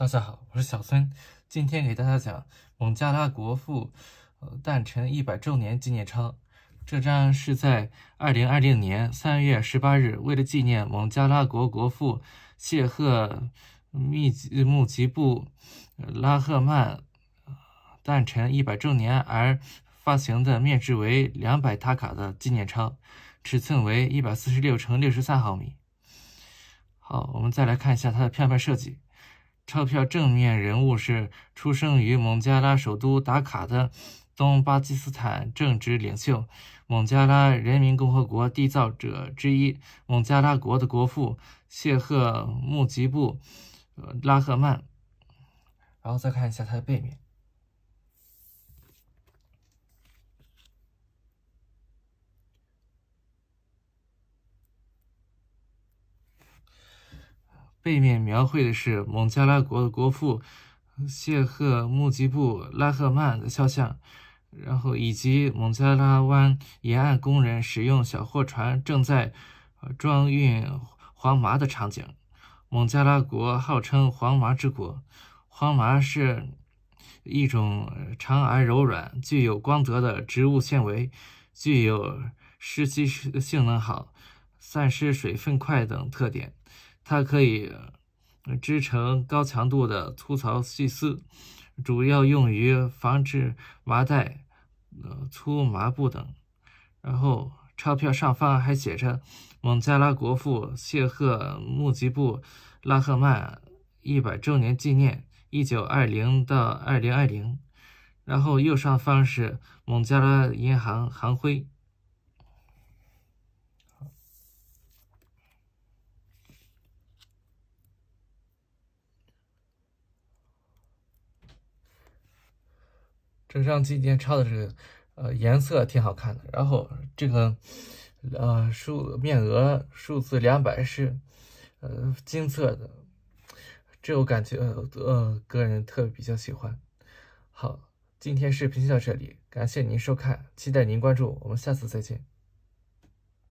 大家好，我是小孙，今天给大家讲孟加拉国父，呃，诞辰一百周年纪念钞。这张是在二零二零年三月十八日，为了纪念孟加拉国国父谢赫·密吉穆吉布·拉赫曼诞辰一百周年而发行的，面值为两百塔卡的纪念钞，尺寸为一百四十六乘六十三毫米。好，我们再来看一下它的票面设计。钞票正面人物是出生于孟加拉首都达卡的东巴基斯坦政治领袖、孟加拉人民共和国缔造者之一、孟加拉国的国父谢赫穆吉布·拉赫曼。然后再看一下它的背面。背面描绘的是孟加拉国的国父谢赫穆吉布拉赫曼的肖像，然后以及孟加拉湾沿岸工人使用小货船正在装运黄麻的场景。孟加拉国号称“黄麻之国”，黄麻是一种长而柔软、具有光泽的植物纤维，具有湿吸湿性能好、散失水分快等特点。它可以织成高强度的粗糙细丝，主要用于防治麻袋、呃粗麻布等。然后钞票上方还写着“孟加拉国父谢赫穆吉布拉赫曼一百周年纪念，一九二零到二零二零”。然后右上方是孟加拉银行行徽。这张今天抄的这个，呃，颜色挺好看的。然后这个，呃，数面额数字两百是，呃，金色的，这我感觉呃个人特比较喜欢。好，今天视频就到这里，感谢您收看，期待您关注，我们下次再见。